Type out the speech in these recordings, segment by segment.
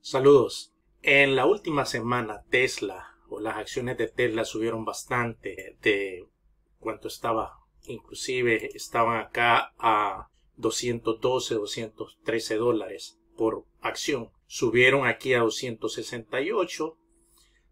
Saludos. En la última semana Tesla o las acciones de Tesla subieron bastante de cuánto estaba. Inclusive estaban acá a 212, 213 dólares por acción. Subieron aquí a 268,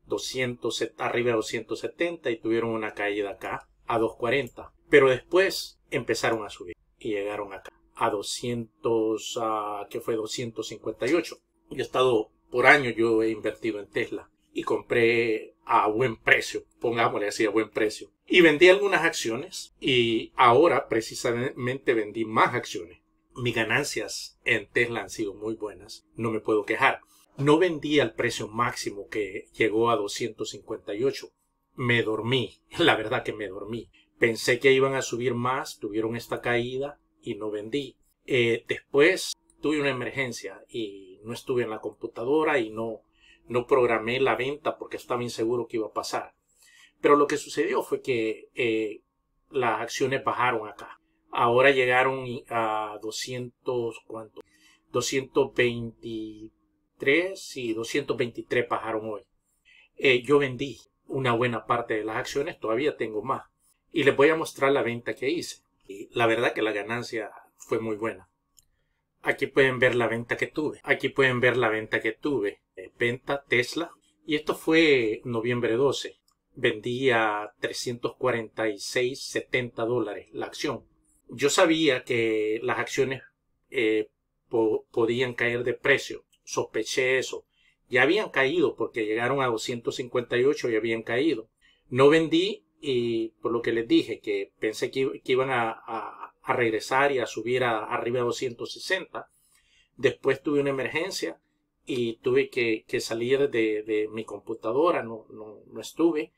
200, arriba a 270 y tuvieron una caída acá a 240. Pero después empezaron a subir y llegaron acá a 200, ah, que fue 258. Yo he estado por años, yo he invertido en Tesla y compré a buen precio, pongámosle así, a buen precio. Y vendí algunas acciones y ahora precisamente vendí más acciones. Mis ganancias en Tesla han sido muy buenas, no me puedo quejar. No vendí al precio máximo que llegó a 258. Me dormí, la verdad que me dormí. Pensé que iban a subir más, tuvieron esta caída y no vendí. Eh, después tuve una emergencia y no estuve en la computadora y no, no programé la venta porque estaba inseguro que iba a pasar. Pero lo que sucedió fue que eh, las acciones bajaron acá. Ahora llegaron a 200, ¿cuánto? 223 y 223 bajaron hoy. Eh, yo vendí una buena parte de las acciones, todavía tengo más. Y les voy a mostrar la venta que hice. Y la verdad que la ganancia fue muy buena. Aquí pueden ver la venta que tuve. Aquí pueden ver la venta que tuve. Eh, venta Tesla. Y esto fue noviembre 12. Vendí a 346.70 dólares la acción. Yo sabía que las acciones eh, podían caer de precio. Sospeché eso. Ya habían caído porque llegaron a 258 y habían caído. No vendí y por lo que les dije que pensé que, iban a a regresar y a subir a, arriba a 260. Después tuve una emergencia y tuve que, salir de, mi computadora, no, no, estuve,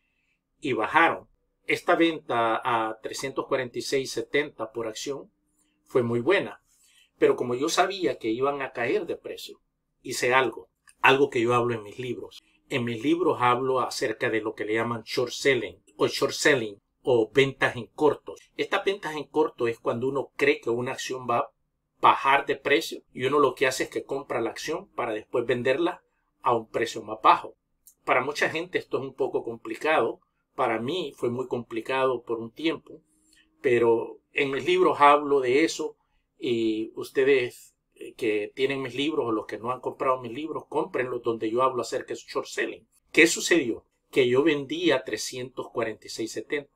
y bajaron. Esta venta a 346.70 por acción fue muy buena, pero como yo sabía que iban a caer de precio, hice algo, algo que yo hablo en mis libros. En mis libros hablo acerca de lo que le llaman short selling o short selling o ventas en corto. Estas ventas en corto es cuando uno cree que una acción va a bajar de precio y uno lo que hace es que compra la acción para después venderla a un precio más bajo. Para mucha gente esto es un poco complicado. Para mí fue muy complicado por un tiempo, pero en mis libros hablo de eso y ustedes eh, que tienen mis libros o los que no han comprado mis libros, cómprenlos donde yo hablo acerca de short selling. ¿Qué sucedió? Que yo vendía 346.70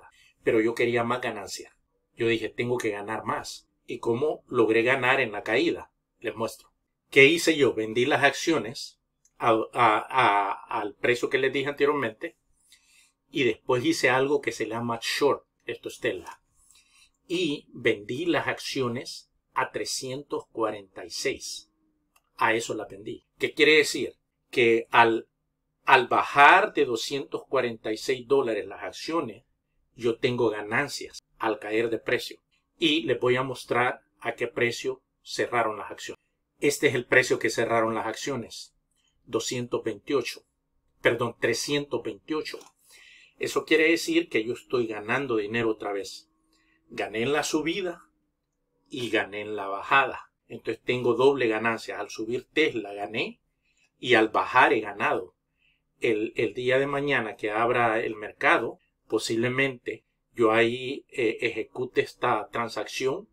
pero yo quería más ganancia. Yo dije, tengo que ganar más. ¿Y cómo logré ganar en la caída? Les muestro. ¿Qué hice yo? Vendí las acciones al precio que les dije anteriormente y después hice algo que se llama short, esto es tela. Y vendí las acciones a 346. A eso la vendí. ¿Qué quiere decir? Que al, al bajar de 246 dólares las acciones, yo tengo ganancias al caer de precio. Y les voy a mostrar a qué precio cerraron las acciones. Este es el precio que cerraron las acciones. 228. Perdón, 328. Eso quiere decir que yo estoy ganando dinero otra vez. Gané en la subida y gané en la bajada. Entonces tengo doble ganancia. Al subir Tesla gané y al bajar he ganado. El, el día de mañana que abra el mercado, posiblemente yo ahí eh, ejecute esta transacción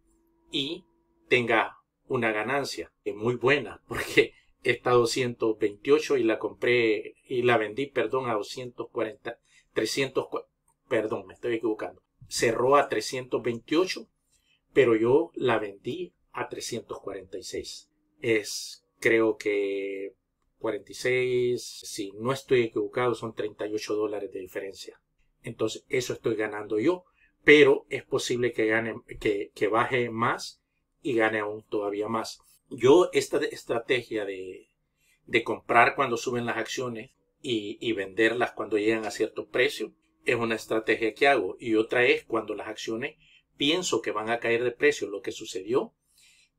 y tenga una ganancia muy buena porque está a 228 y la compré y la vendí, perdón, a 240, 300, perdón, me estoy equivocando. Cerró a 328, pero yo la vendí a 346. Es, creo que 46, si no estoy equivocado, son 38 dólares de diferencia entonces eso estoy ganando yo, pero es posible que, que, baje más y gane aún todavía más. Yo esta estrategia de, de comprar cuando suben las acciones y, y, venderlas cuando llegan a cierto precio es una estrategia que hago y otra es cuando las acciones pienso que van a caer de precio lo que sucedió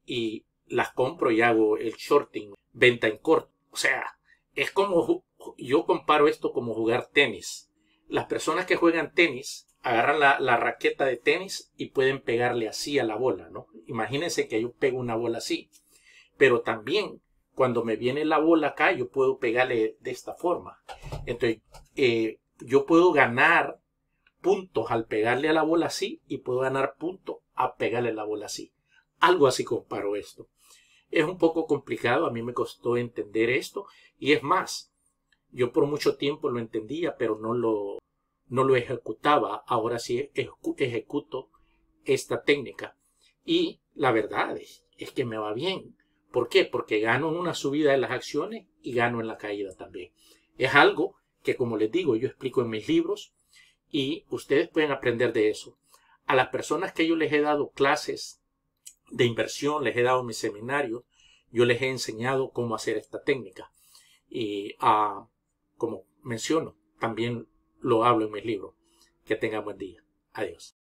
y las compro y hago el shorting venta en corto o sea es como yo comparo esto como jugar tenis las personas que juegan tenis agarran la, raqueta de tenis y pueden pegarle así a la bola, ¿no? Imagínense que yo pego una bola así. Pero también cuando me viene la bola acá, yo puedo pegarle de esta forma. Entonces, eh, yo puedo ganar puntos al pegarle a la bola así y puedo ganar puntos a pegarle la bola así. Algo así comparo esto. Es un poco complicado, a mí me costó entender esto y es más, yo por mucho tiempo lo entendía, pero no lo, no lo ejecutaba. Ahora sí ejecuto esta técnica. Y la verdad es, que me va bien. ¿Por qué? Porque gano en una subida de las acciones y gano en la caída también. Es algo que, como les digo, yo explico en mis libros y ustedes pueden aprender de eso. A las personas que yo les he dado clases de inversión, les he dado mis seminarios, yo les he enseñado cómo hacer esta técnica. Y a, ah, como menciono, también lo hablo en mis libros. Que tengan buen día. Adiós.